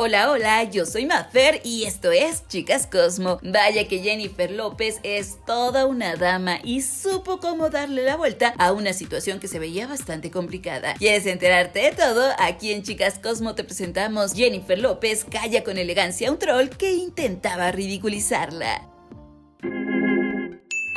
Hola, hola, yo soy Mafer y esto es Chicas Cosmo. Vaya que Jennifer López es toda una dama y supo cómo darle la vuelta a una situación que se veía bastante complicada. ¿Quieres enterarte de todo? Aquí en Chicas Cosmo te presentamos Jennifer López calla con elegancia a un troll que intentaba ridiculizarla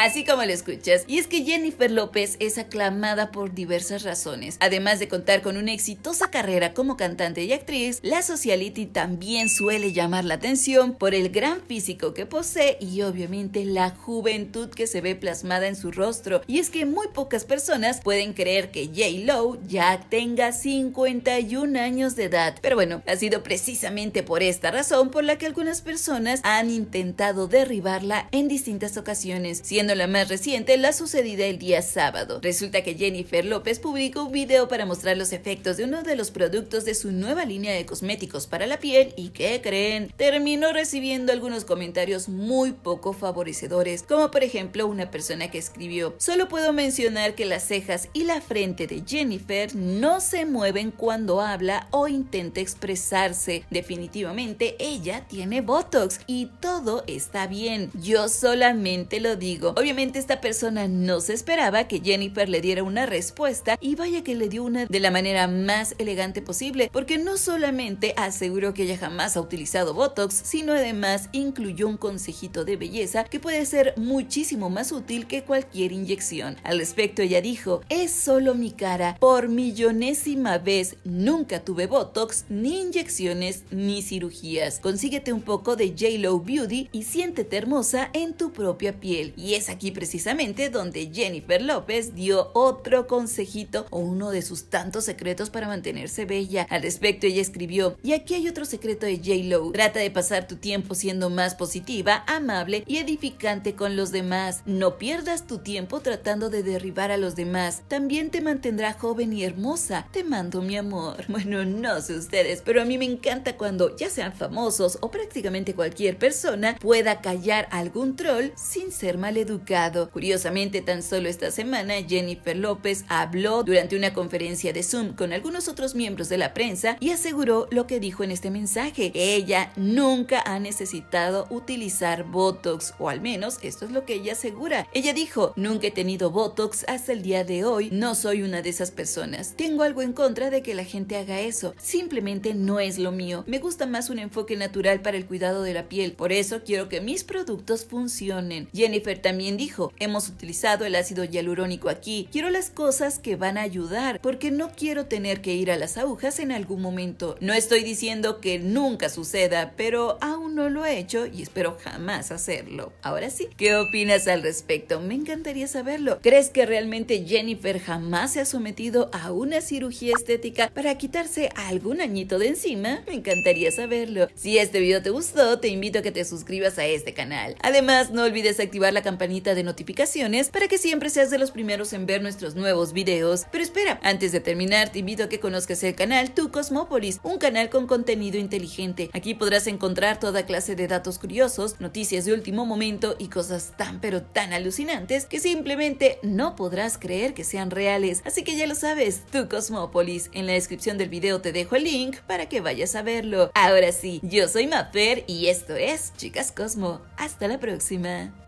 así como lo escuchas. Y es que Jennifer López es aclamada por diversas razones. Además de contar con una exitosa carrera como cantante y actriz, la sociality también suele llamar la atención por el gran físico que posee y obviamente la juventud que se ve plasmada en su rostro. Y es que muy pocas personas pueden creer que J. Lowe ya tenga 51 años de edad. Pero bueno, ha sido precisamente por esta razón por la que algunas personas han intentado derribarla en distintas ocasiones, siendo la más reciente la sucedida el día sábado. Resulta que Jennifer López publicó un video para mostrar los efectos de uno de los productos de su nueva línea de cosméticos para la piel y ¿qué creen? Terminó recibiendo algunos comentarios muy poco favorecedores, como por ejemplo una persona que escribió, solo puedo mencionar que las cejas y la frente de Jennifer no se mueven cuando habla o intenta expresarse. Definitivamente ella tiene Botox y todo está bien. Yo solamente lo digo. Obviamente esta persona no se esperaba que Jennifer le diera una respuesta y vaya que le dio una de la manera más elegante posible, porque no solamente aseguró que ella jamás ha utilizado Botox, sino además incluyó un consejito de belleza que puede ser muchísimo más útil que cualquier inyección. Al respecto ella dijo, es solo mi cara, por millonésima vez nunca tuve Botox, ni inyecciones, ni cirugías. Consíguete un poco de JLo Beauty y siéntete hermosa en tu propia piel. Y esa aquí precisamente donde Jennifer López dio otro consejito o uno de sus tantos secretos para mantenerse bella. Al respecto ella escribió, y aquí hay otro secreto de J. Lo, trata de pasar tu tiempo siendo más positiva, amable y edificante con los demás. No pierdas tu tiempo tratando de derribar a los demás. También te mantendrá joven y hermosa. Te mando mi amor. Bueno, no sé ustedes, pero a mí me encanta cuando ya sean famosos o prácticamente cualquier persona pueda callar algún troll sin ser maleducado. Curiosamente, tan solo esta semana, Jennifer López habló durante una conferencia de Zoom con algunos otros miembros de la prensa y aseguró lo que dijo en este mensaje. Ella nunca ha necesitado utilizar Botox, o al menos esto es lo que ella asegura. Ella dijo, nunca he tenido Botox hasta el día de hoy, no soy una de esas personas. Tengo algo en contra de que la gente haga eso, simplemente no es lo mío. Me gusta más un enfoque natural para el cuidado de la piel, por eso quiero que mis productos funcionen. Jennifer también dijo, hemos utilizado el ácido hialurónico aquí, quiero las cosas que van a ayudar, porque no quiero tener que ir a las agujas en algún momento. No estoy diciendo que nunca suceda, pero aún no lo he hecho y espero jamás hacerlo. Ahora sí, ¿qué opinas al respecto? Me encantaría saberlo. ¿Crees que realmente Jennifer jamás se ha sometido a una cirugía estética para quitarse algún añito de encima? Me encantaría saberlo. Si este video te gustó, te invito a que te suscribas a este canal. Además, no olvides activar la campanita de notificaciones para que siempre seas de los primeros en ver nuestros nuevos videos. Pero espera, antes de terminar te invito a que conozcas el canal Tu Cosmópolis, un canal con contenido inteligente. Aquí podrás encontrar toda clase de datos curiosos, noticias de último momento y cosas tan pero tan alucinantes que simplemente no podrás creer que sean reales. Así que ya lo sabes, Tu Cosmópolis. En la descripción del video te dejo el link para que vayas a verlo. Ahora sí, yo soy Mafer y esto es Chicas Cosmo. Hasta la próxima.